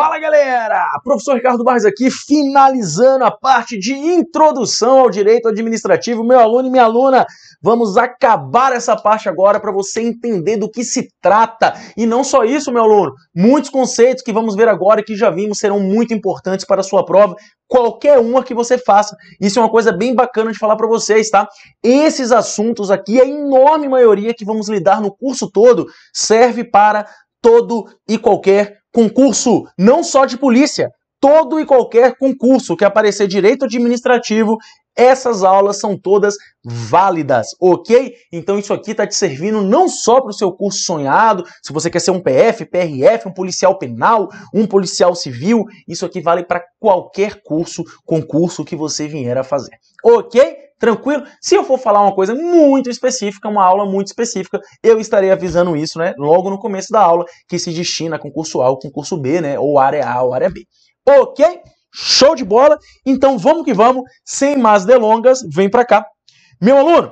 Fala galera! Professor Ricardo Barros aqui, finalizando a parte de introdução ao direito administrativo. Meu aluno e minha aluna, vamos acabar essa parte agora para você entender do que se trata. E não só isso, meu aluno, muitos conceitos que vamos ver agora e que já vimos serão muito importantes para a sua prova, qualquer uma que você faça. Isso é uma coisa bem bacana de falar para vocês, tá? Esses assuntos aqui, a enorme maioria que vamos lidar no curso todo, serve para todo e qualquer concurso não só de polícia, todo e qualquer concurso que aparecer direito administrativo, essas aulas são todas válidas, ok? Então isso aqui está te servindo não só para o seu curso sonhado, se você quer ser um PF, PRF, um policial penal, um policial civil, isso aqui vale para qualquer curso, concurso que você vier a fazer, ok? Tranquilo? Se eu for falar uma coisa muito específica, uma aula muito específica, eu estarei avisando isso, né? Logo no começo da aula, que se destina a concurso A ou concurso B, né? Ou área A ou área B. Ok? Show de bola? Então vamos que vamos, sem mais delongas, vem para cá. Meu aluno,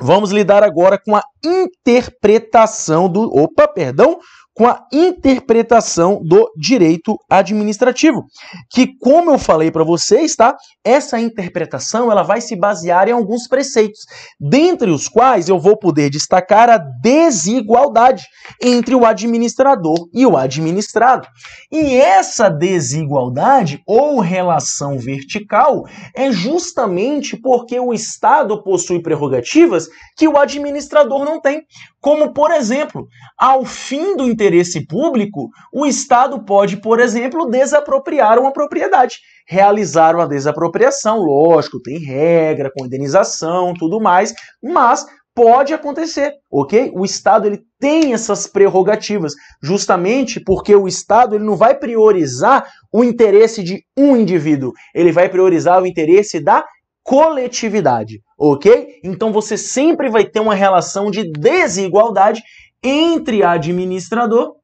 vamos lidar agora com a interpretação do. Opa, perdão! com a interpretação do direito administrativo, que como eu falei para vocês, tá? Essa interpretação, ela vai se basear em alguns preceitos, dentre os quais eu vou poder destacar a desigualdade entre o administrador e o administrado. E essa desigualdade ou relação vertical é justamente porque o Estado possui prerrogativas que o administrador não tem, como por exemplo, ao fim do interesse público, o Estado pode, por exemplo, desapropriar uma propriedade, realizar uma desapropriação, lógico, tem regra, com indenização, tudo mais, mas pode acontecer, ok? O Estado ele tem essas prerrogativas, justamente porque o Estado ele não vai priorizar o interesse de um indivíduo, ele vai priorizar o interesse da coletividade, ok? Então você sempre vai ter uma relação de desigualdade entre administrador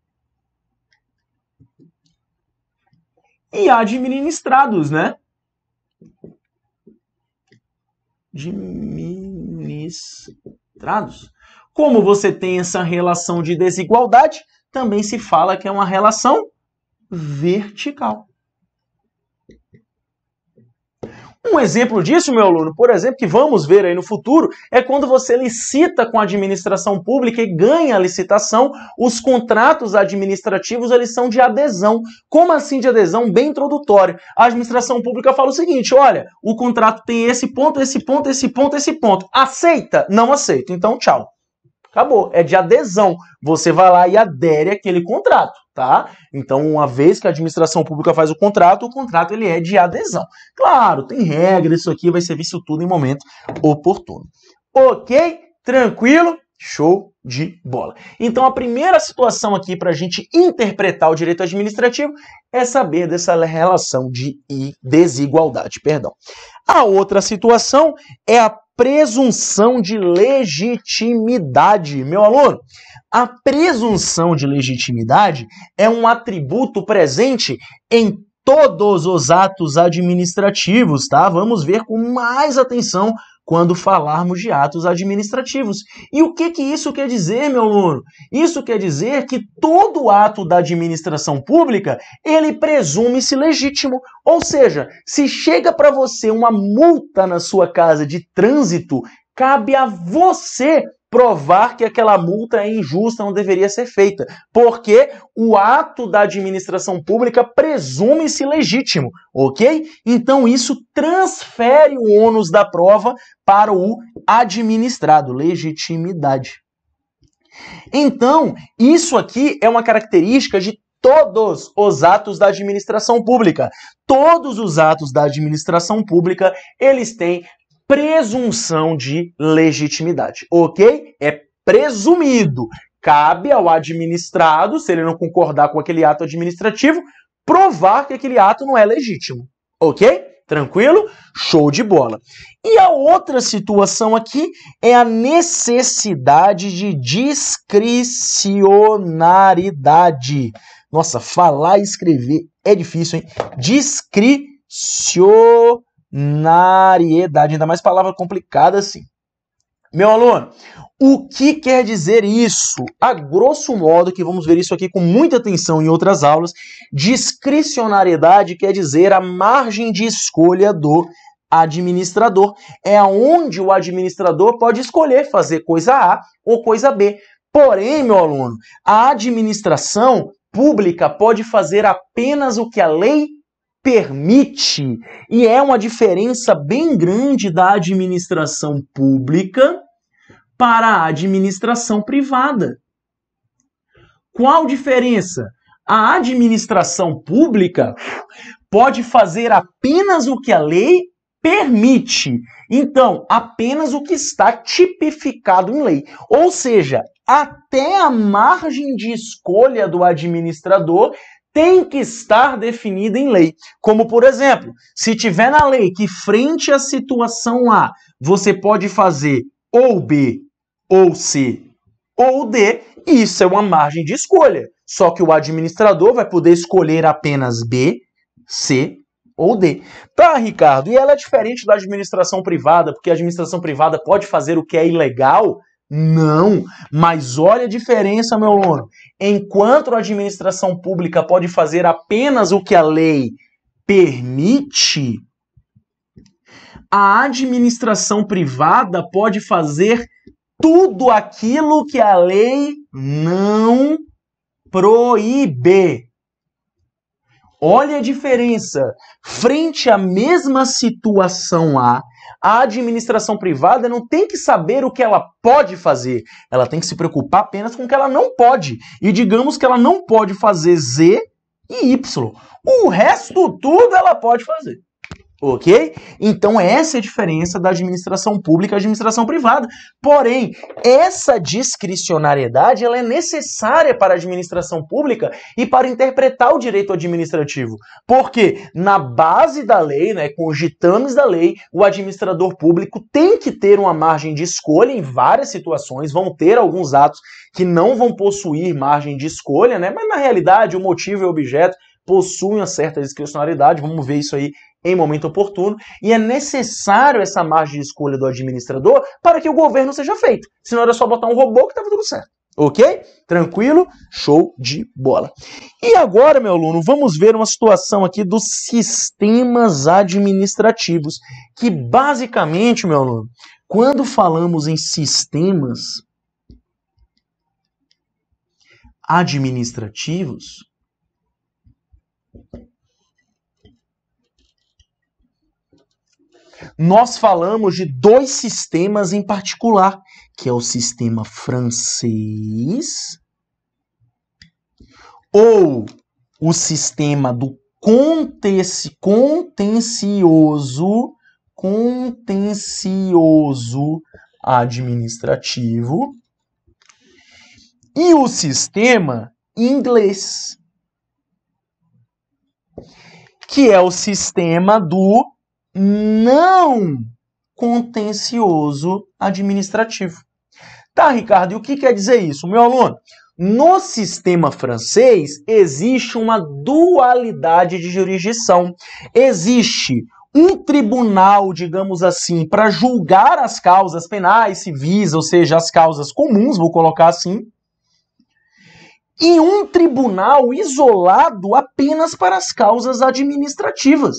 e administrados, né? Administrados. Como você tem essa relação de desigualdade, também se fala que é uma relação vertical. Um exemplo disso, meu aluno, por exemplo, que vamos ver aí no futuro, é quando você licita com a administração pública e ganha a licitação, os contratos administrativos eles são de adesão. Como assim de adesão? Bem introdutório. A administração pública fala o seguinte: olha, o contrato tem esse ponto, esse ponto, esse ponto, esse ponto. Aceita? Não aceito. Então, tchau. Acabou. É de adesão. Você vai lá e adere aquele contrato, tá? Então, uma vez que a administração pública faz o contrato, o contrato ele é de adesão. Claro, tem regra, isso aqui vai ser visto tudo em momento oportuno. Ok? Tranquilo? Show de bola. Então, a primeira situação aqui para a gente interpretar o direito administrativo é saber dessa relação de desigualdade. Perdão. A outra situação é a presunção de legitimidade. Meu aluno, a presunção de legitimidade é um atributo presente em todos os atos administrativos, tá? Vamos ver com mais atenção quando falarmos de atos administrativos. E o que, que isso quer dizer, meu aluno? Isso quer dizer que todo ato da administração pública, ele presume-se legítimo. Ou seja, se chega para você uma multa na sua casa de trânsito, cabe a você provar que aquela multa é injusta, não deveria ser feita, porque o ato da administração pública presume-se legítimo, ok? Então isso transfere o ônus da prova para o administrado, legitimidade. Então, isso aqui é uma característica de todos os atos da administração pública. Todos os atos da administração pública, eles têm presunção de legitimidade, ok? É presumido. Cabe ao administrado, se ele não concordar com aquele ato administrativo, provar que aquele ato não é legítimo, ok? Tranquilo? Show de bola. E a outra situação aqui é a necessidade de discricionariedade. Nossa, falar e escrever é difícil, hein? Discricionariedade nariedade, ainda mais palavra complicada assim. Meu aluno, o que quer dizer isso? A grosso modo, que vamos ver isso aqui com muita atenção em outras aulas, discricionariedade quer dizer a margem de escolha do administrador. É onde o administrador pode escolher fazer coisa A ou coisa B. Porém, meu aluno, a administração pública pode fazer apenas o que a lei permite, e é uma diferença bem grande da administração pública para a administração privada. Qual diferença? A administração pública pode fazer apenas o que a lei permite. Então, apenas o que está tipificado em lei. Ou seja, até a margem de escolha do administrador tem que estar definida em lei. Como, por exemplo, se tiver na lei que frente à situação A você pode fazer ou B, ou C, ou D, isso é uma margem de escolha. Só que o administrador vai poder escolher apenas B, C ou D. Tá, Ricardo, e ela é diferente da administração privada, porque a administração privada pode fazer o que é ilegal não, mas olha a diferença, meu aluno. Enquanto a administração pública pode fazer apenas o que a lei permite, a administração privada pode fazer tudo aquilo que a lei não proíbe. Olha a diferença. Frente à mesma situação A, a administração privada não tem que saber o que ela pode fazer, ela tem que se preocupar apenas com o que ela não pode. E digamos que ela não pode fazer Z e Y. O resto tudo ela pode fazer. Ok? Então, é essa é a diferença da administração pública à administração privada. Porém, essa discricionariedade ela é necessária para a administração pública e para interpretar o direito administrativo. Porque, na base da lei, né, com os ditames da lei, o administrador público tem que ter uma margem de escolha em várias situações, vão ter alguns atos que não vão possuir margem de escolha, né? mas na realidade o motivo e o objeto possuem uma certa discricionariedade, vamos ver isso aí em momento oportuno, e é necessário essa margem de escolha do administrador para que o governo seja feito. Senão era só botar um robô que estava tudo certo. Ok? Tranquilo? Show de bola. E agora, meu aluno, vamos ver uma situação aqui dos sistemas administrativos, que basicamente, meu aluno, quando falamos em sistemas administrativos, nós falamos de dois sistemas em particular, que é o sistema francês ou o sistema do contenci, contencioso, contencioso administrativo e o sistema inglês, que é o sistema do não contencioso administrativo. Tá, Ricardo, e o que quer dizer isso? Meu aluno, no sistema francês existe uma dualidade de jurisdição. Existe um tribunal, digamos assim, para julgar as causas penais, civis, ou seja, as causas comuns, vou colocar assim, e um tribunal isolado apenas para as causas administrativas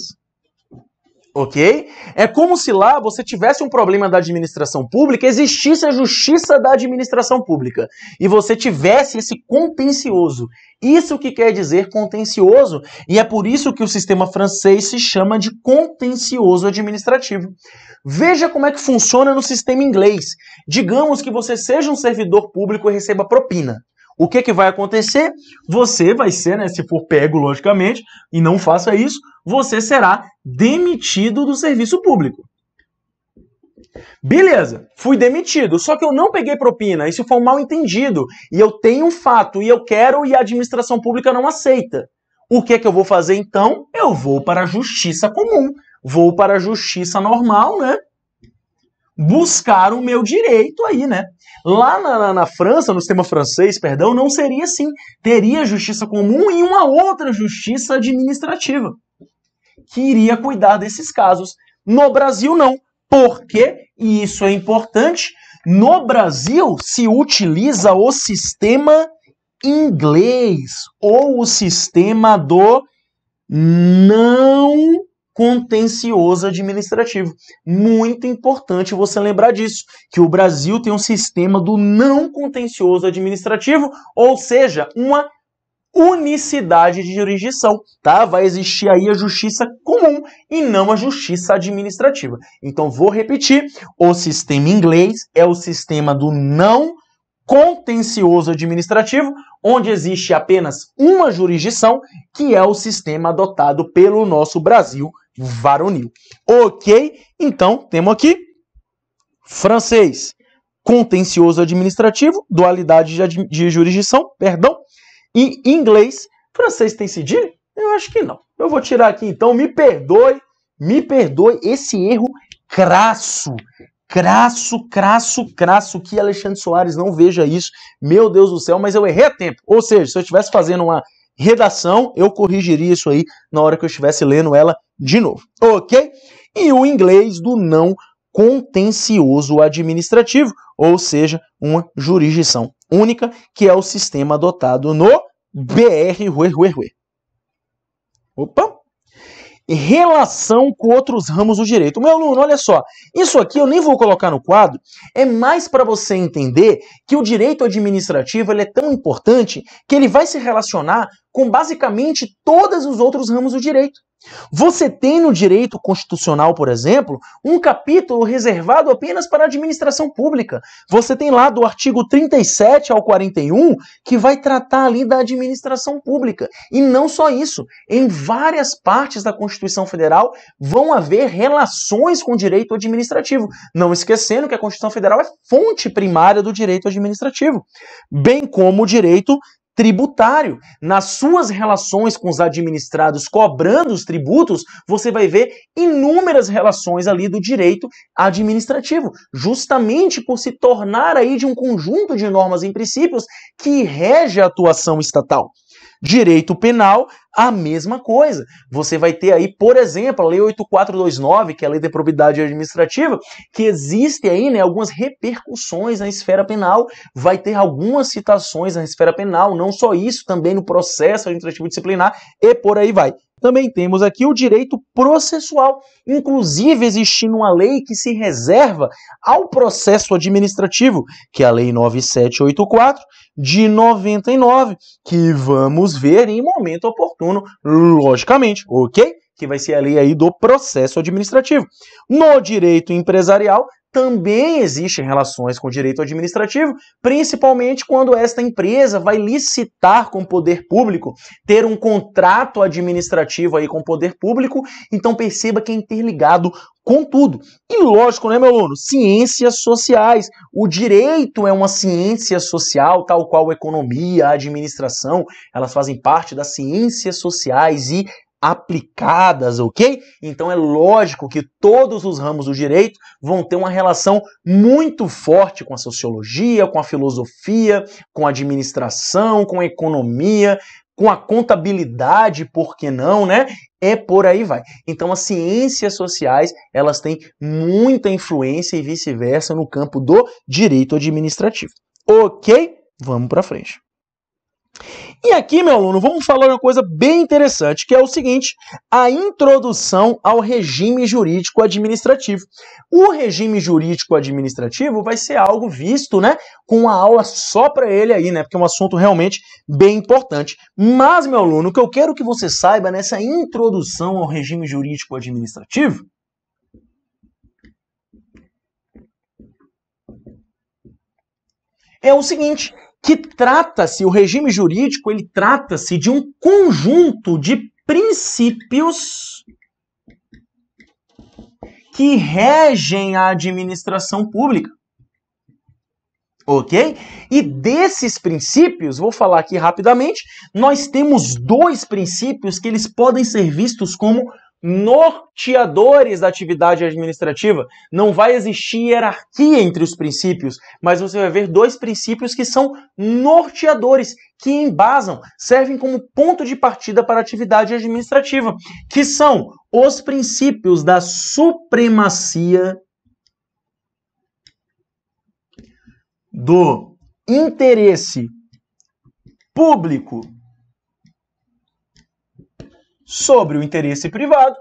ok? É como se lá você tivesse um problema da administração pública, existisse a justiça da administração pública e você tivesse esse contencioso. Isso que quer dizer contencioso, e é por isso que o sistema francês se chama de contencioso administrativo. Veja como é que funciona no sistema inglês. Digamos que você seja um servidor público e receba propina. O que, é que vai acontecer? Você vai ser, né, se for pego logicamente, e não faça isso, você será demitido do serviço público. Beleza, fui demitido, só que eu não peguei propina, isso foi um mal entendido, e eu tenho um fato, e eu quero, e a administração pública não aceita. O que, é que eu vou fazer então? Eu vou para a justiça comum, vou para a justiça normal, né? buscar o meu direito aí, né? Lá na, na, na, França, no sistema francês, perdão, não seria assim. Teria justiça comum e uma outra justiça administrativa que iria cuidar desses casos. No Brasil, não. Por quê? E isso é importante. No Brasil, se utiliza o sistema inglês ou o sistema do não contencioso administrativo. Muito importante você lembrar disso, que o Brasil tem um sistema do não contencioso administrativo, ou seja, uma unicidade de jurisdição, tá? Vai existir aí a justiça comum e não a justiça administrativa. Então vou repetir, o sistema inglês é o sistema do não contencioso administrativo, onde existe apenas uma jurisdição, que é o sistema adotado pelo nosso Brasil varonil. Ok? Então, temos aqui francês, contencioso administrativo, dualidade de, de jurisdição, perdão, e inglês. Francês tem cedilha? Eu acho que não. Eu vou tirar aqui então, me perdoe, me perdoe esse erro crasso, crasso, crasso, crasso, que Alexandre Soares não veja isso. Meu Deus do céu, mas eu errei a tempo. Ou seja, se eu estivesse fazendo uma redação, eu corrigiria isso aí na hora que eu estivesse lendo ela de novo, ok? E o inglês do não contencioso administrativo, ou seja, uma jurisdição única, que é o sistema adotado no BR. Opa! Relação com outros ramos do direito. Meu aluno, olha só, isso aqui eu nem vou colocar no quadro, é mais para você entender que o direito administrativo ele é tão importante que ele vai se relacionar com basicamente todos os outros ramos do direito. Você tem no direito constitucional, por exemplo, um capítulo reservado apenas para a administração pública. Você tem lá do artigo 37 ao 41 que vai tratar ali da administração pública. E não só isso, em várias partes da Constituição Federal vão haver relações com o direito administrativo, não esquecendo que a Constituição Federal é fonte primária do direito administrativo, bem como o direito tributário. Nas suas relações com os administrados cobrando os tributos, você vai ver inúmeras relações ali do direito administrativo, justamente por se tornar aí de um conjunto de normas e princípios que rege a atuação estatal. Direito penal, a mesma coisa. Você vai ter aí, por exemplo, a Lei 8429, que é a Lei de Probidade Administrativa, que existe aí né, algumas repercussões na esfera penal, vai ter algumas citações na esfera penal, não só isso, também no processo administrativo disciplinar e por aí vai. Também temos aqui o direito processual, inclusive existindo uma lei que se reserva ao processo administrativo, que é a Lei 9784, de 99, que vamos ver em momento oportuno, logicamente, ok? Que vai ser a lei aí do processo administrativo. No direito empresarial, também existem relações com o direito administrativo, principalmente quando esta empresa vai licitar com o poder público, ter um contrato administrativo aí com o poder público, então perceba que é interligado com tudo. E lógico, né, meu aluno? Ciências sociais. O direito é uma ciência social, tal qual a economia, a administração, elas fazem parte das ciências sociais e aplicadas, ok? Então é lógico que todos os ramos do direito vão ter uma relação muito forte com a sociologia, com a filosofia, com a administração, com a economia, com a contabilidade, por que não, né? É por aí vai. Então as ciências sociais, elas têm muita influência e vice-versa no campo do direito administrativo. OK? Vamos para frente. E aqui, meu aluno, vamos falar uma coisa bem interessante, que é o seguinte: a introdução ao regime jurídico administrativo. O regime jurídico administrativo vai ser algo visto, né, com uma aula só para ele aí, né, porque é um assunto realmente bem importante. Mas, meu aluno, o que eu quero que você saiba nessa introdução ao regime jurídico administrativo é o seguinte: que trata-se, o regime jurídico, ele trata-se de um conjunto de princípios que regem a administração pública. Ok? E desses princípios, vou falar aqui rapidamente, nós temos dois princípios que eles podem ser vistos como norteadores da atividade administrativa. Não vai existir hierarquia entre os princípios, mas você vai ver dois princípios que são norteadores, que embasam, servem como ponto de partida para a atividade administrativa, que são os princípios da supremacia do interesse público sobre o interesse privado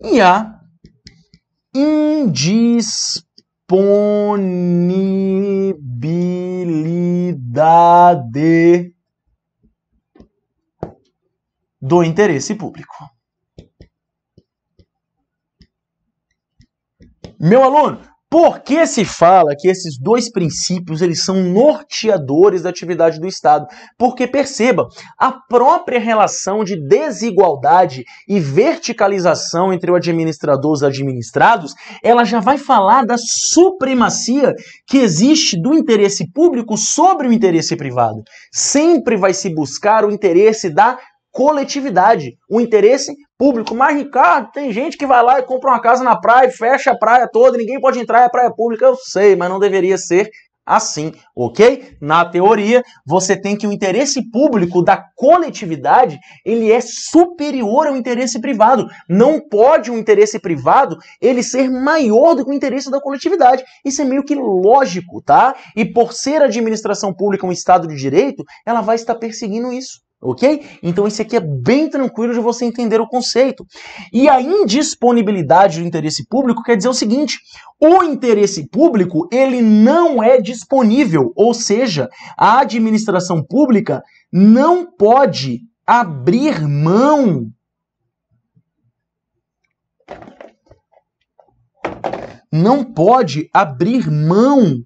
e a indisponibilidade do interesse público. Meu aluno, por que se fala que esses dois princípios eles são norteadores da atividade do Estado? Porque perceba, a própria relação de desigualdade e verticalização entre o administrador e os administrados, ela já vai falar da supremacia que existe do interesse público sobre o interesse privado. Sempre vai se buscar o interesse da coletividade, o um interesse público. Mas, Ricardo, tem gente que vai lá e compra uma casa na praia, fecha a praia toda, ninguém pode entrar, é praia pública. Eu sei, mas não deveria ser assim, ok? Na teoria, você tem que o interesse público da coletividade, ele é superior ao interesse privado. Não pode o um interesse privado, ele ser maior do que o interesse da coletividade. Isso é meio que lógico, tá? E por ser a administração pública um estado de direito, ela vai estar perseguindo isso ok? Então esse aqui é bem tranquilo de você entender o conceito. E a indisponibilidade do interesse público quer dizer o seguinte: o interesse público ele não é disponível, ou seja, a administração pública não pode abrir mão não pode abrir mão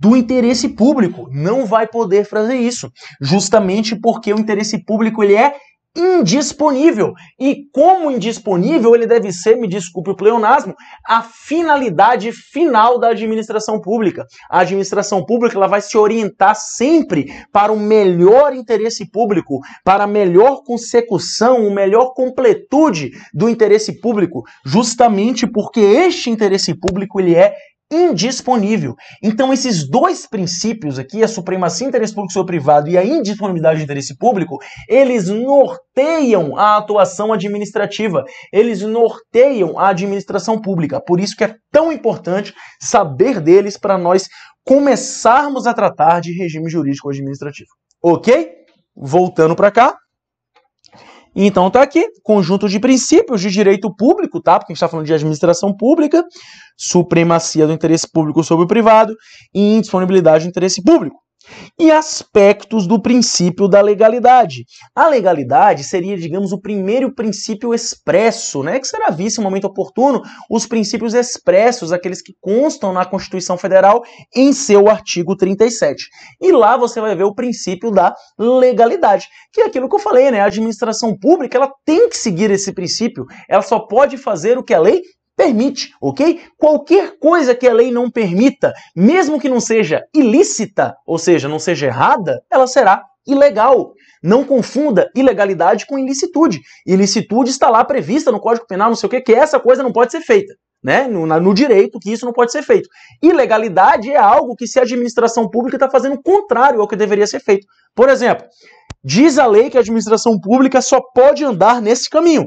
do interesse público. Não vai poder fazer isso, justamente porque o interesse público ele é indisponível. E como indisponível, ele deve ser, me desculpe o pleonasmo, a finalidade final da administração pública. A administração pública ela vai se orientar sempre para o melhor interesse público, para a melhor consecução, o melhor completude do interesse público, justamente porque este interesse público ele é indisponível. Então, esses dois princípios aqui, a supremacia interesse público sobre privado e a indisponibilidade de interesse público, eles norteiam a atuação administrativa, eles norteiam a administração pública. Por isso que é tão importante saber deles para nós começarmos a tratar de regime jurídico administrativo. Ok? Voltando para cá. Então tá aqui, conjunto de princípios de direito público, tá? Porque a gente está falando de administração pública, supremacia do interesse público sobre o privado e indisponibilidade do interesse público e aspectos do princípio da legalidade. A legalidade seria, digamos, o primeiro princípio expresso, né, que será visto em momento oportuno, os princípios expressos, aqueles que constam na Constituição Federal em seu artigo 37. E lá você vai ver o princípio da legalidade, que é aquilo que eu falei, né, a administração pública, ela tem que seguir esse princípio, ela só pode fazer o que a lei permite, ok? Qualquer coisa que a lei não permita, mesmo que não seja ilícita, ou seja, não seja errada, ela será ilegal. Não confunda ilegalidade com ilicitude. Ilicitude está lá prevista no Código Penal, não sei o que, que essa coisa não pode ser feita. Né? No, na, no direito, que isso não pode ser feito. Ilegalidade é algo que se a administração pública está fazendo contrário ao que deveria ser feito. Por exemplo, diz a lei que a administração pública só pode andar nesse caminho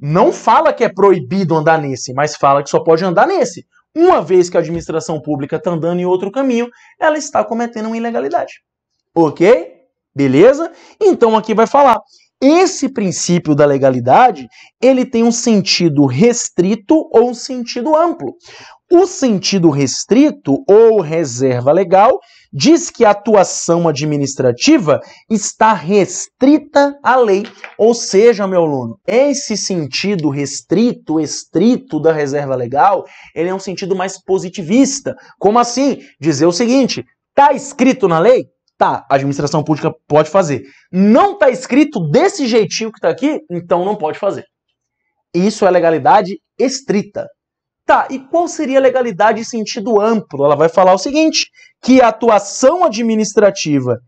não fala que é proibido andar nesse, mas fala que só pode andar nesse. Uma vez que a administração pública está andando em outro caminho, ela está cometendo uma ilegalidade. Ok? Beleza? Então aqui vai falar. Esse princípio da legalidade, ele tem um sentido restrito ou um sentido amplo. O sentido restrito ou reserva legal diz que a atuação administrativa está restrita à lei. Ou seja, meu aluno, esse sentido restrito, estrito da reserva legal, ele é um sentido mais positivista. Como assim? Dizer o seguinte, tá escrito na lei? Tá, a administração pública pode fazer. Não tá escrito desse jeitinho que tá aqui? Então não pode fazer. Isso é legalidade estrita. Tá, e qual seria a legalidade em sentido amplo? Ela vai falar o seguinte: que a atuação administrativa,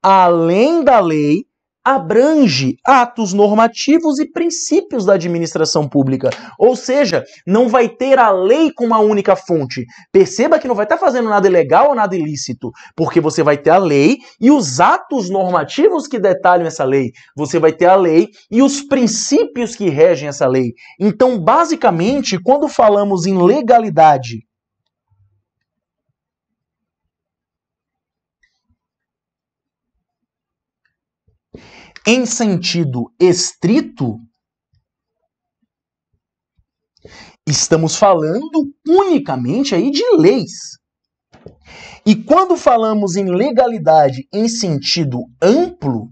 além da lei, abrange atos normativos e princípios da administração pública. Ou seja, não vai ter a lei com uma única fonte. Perceba que não vai estar fazendo nada ilegal ou nada ilícito, porque você vai ter a lei e os atos normativos que detalham essa lei. Você vai ter a lei e os princípios que regem essa lei. Então, basicamente, quando falamos em legalidade, em sentido estrito, estamos falando unicamente aí de leis. E quando falamos em legalidade em sentido amplo,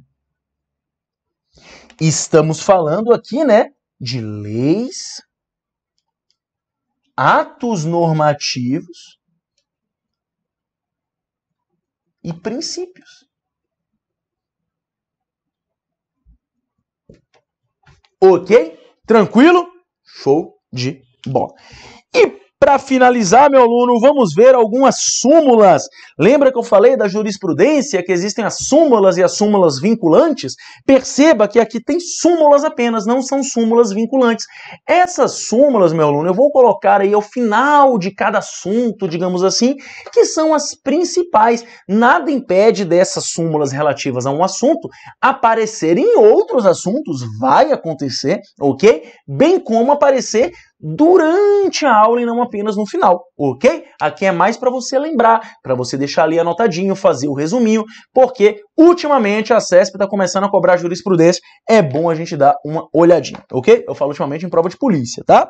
estamos falando aqui, né, de leis, atos normativos e princípios. Ok? Tranquilo? Show de bola. E para finalizar, meu aluno, vamos ver algumas súmulas. Lembra que eu falei da jurisprudência, que existem as súmulas e as súmulas vinculantes? Perceba que aqui tem súmulas apenas, não são súmulas vinculantes. Essas súmulas, meu aluno, eu vou colocar aí ao final de cada assunto, digamos assim, que são as principais. Nada impede dessas súmulas relativas a um assunto aparecer em outros assuntos, vai acontecer, ok? Bem como aparecer durante a aula e não apenas no final, ok? Aqui é mais para você lembrar, para você deixar ali anotadinho, fazer o resuminho, porque ultimamente a CESP está começando a cobrar jurisprudência, é bom a gente dar uma olhadinha, ok? Eu falo ultimamente em prova de polícia, tá?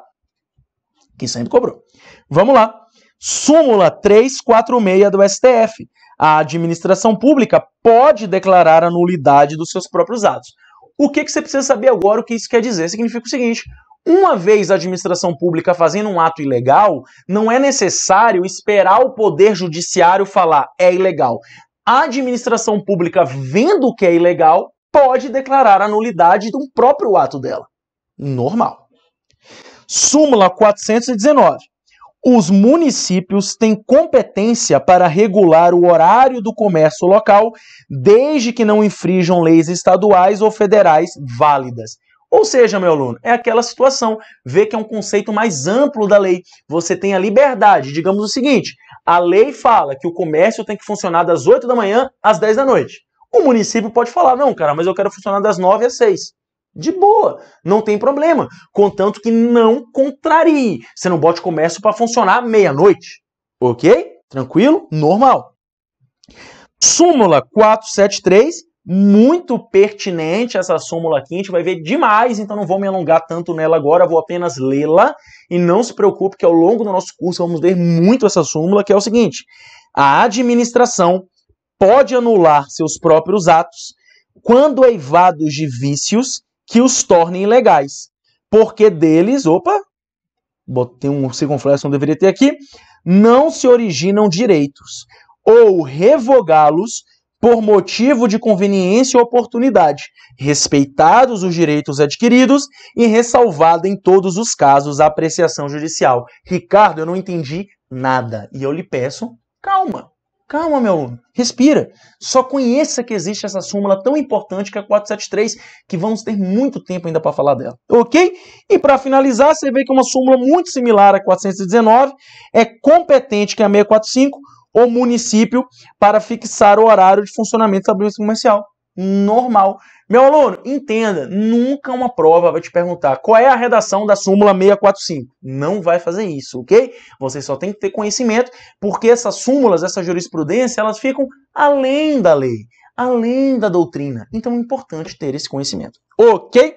Que sempre cobrou. Vamos lá. Súmula 346 do STF. A administração pública pode declarar a nulidade dos seus próprios atos. O que, que você precisa saber agora o que isso quer dizer? Significa o seguinte: uma vez a administração pública fazendo um ato ilegal, não é necessário esperar o poder judiciário falar é ilegal. A administração pública, vendo que é ilegal, pode declarar a nulidade um próprio ato dela. Normal. Súmula 419. Os municípios têm competência para regular o horário do comércio local, desde que não infrijam leis estaduais ou federais válidas. Ou seja, meu aluno, é aquela situação. Vê que é um conceito mais amplo da lei. Você tem a liberdade. Digamos o seguinte: a lei fala que o comércio tem que funcionar das 8 da manhã às 10 da noite. O município pode falar: não, cara, mas eu quero funcionar das 9 às 6. De boa, não tem problema. Contanto que não contrarie. Você não bote comércio para funcionar meia-noite. Ok? Tranquilo? Normal. Súmula 473 muito pertinente essa súmula aqui, a gente vai ver demais, então não vou me alongar tanto nela agora, vou apenas lê-la e não se preocupe que ao longo do nosso curso vamos ver muito essa súmula, que é o seguinte: a administração pode anular seus próprios atos quando é eivados de vícios que os tornem ilegais, porque deles, opa, botei um circunflexo, não deveria ter aqui, não se originam direitos, ou revogá-los por motivo de conveniência ou oportunidade, respeitados os direitos adquiridos e ressalvada em todos os casos a apreciação judicial. Ricardo, eu não entendi nada e eu lhe peço calma. Calma, meu aluno, respira. Só conheça que existe essa súmula tão importante que é a 473, que vamos ter muito tempo ainda para falar dela, ok? E para finalizar, você vê que é uma súmula muito similar à 419 é competente que é a 645, o município para fixar o horário de funcionamento do estabelecimento comercial. Normal. Meu aluno, entenda, nunca uma prova vai te perguntar qual é a redação da súmula 645. Não vai fazer isso, ok? Você só tem que ter conhecimento, porque essas súmulas, essa jurisprudência, elas ficam além da lei, além da doutrina. Então é importante ter esse conhecimento, ok?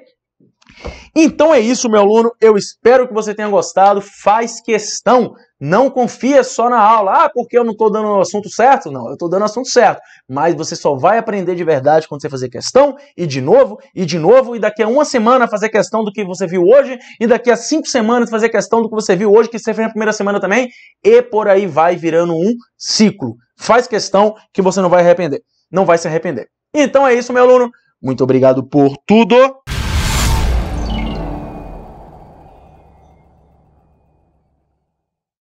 Então é isso, meu aluno. Eu espero que você tenha gostado. Faz questão. Não confia só na aula. Ah, porque eu não estou dando o assunto certo? Não, eu estou dando o assunto certo. Mas você só vai aprender de verdade quando você fazer questão, e de novo, e de novo, e daqui a uma semana fazer questão do que você viu hoje, e daqui a cinco semanas fazer questão do que você viu hoje, que você fez na primeira semana também, e por aí vai virando um ciclo. Faz questão que você não vai arrepender. Não vai se arrepender. Então é isso, meu aluno. Muito obrigado por tudo.